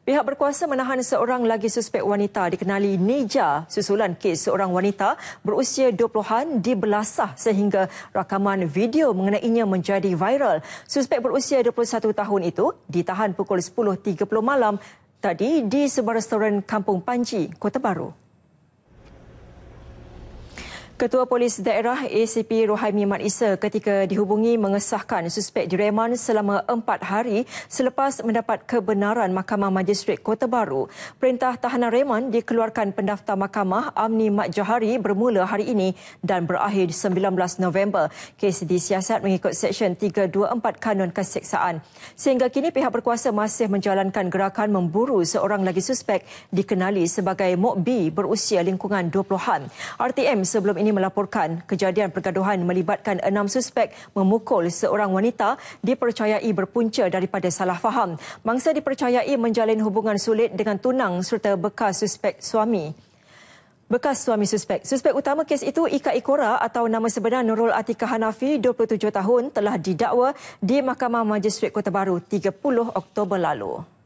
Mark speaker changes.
Speaker 1: Pihak berkuasa menahan seorang lagi suspek wanita dikenali Nija susulan kes seorang wanita berusia 20-an dibelasah sehingga rakaman video mengenainya menjadi viral. Suspek berusia 21 tahun itu ditahan pukul 10.30 malam tadi di sebuah restoran Kampung Panji, Kota Baru. Ketua Polis Daerah ACP Rohaimi Mat Isa ketika dihubungi mengesahkan suspek direman selama empat hari selepas mendapat kebenaran Mahkamah Majistret Kota Baru. Perintah tahanan reman dikeluarkan pendaftar Mahkamah Amni Mat Johari bermula hari ini dan berakhir 19 November. Kes disiasat mengikut Seksyen 324 Kanun Keseksaan. Sehingga kini pihak berkuasa masih menjalankan gerakan memburu seorang lagi suspek dikenali sebagai Mok B berusia lingkungan 20-an. RTM sebelum ini ini melaporkan kejadian pergaduhan melibatkan enam suspek memukul seorang wanita dipercayai berpunca daripada salah faham. Mangsa dipercayai menjalin hubungan sulit dengan tunang serta bekas suspek suami. Bekas suami suspek. Suspek utama kes itu Ika Ikora atau nama sebenar Nurul Atika Hanafi, 27 tahun, telah didakwa di Mahkamah Majistret Kota Baru 30 Oktober lalu.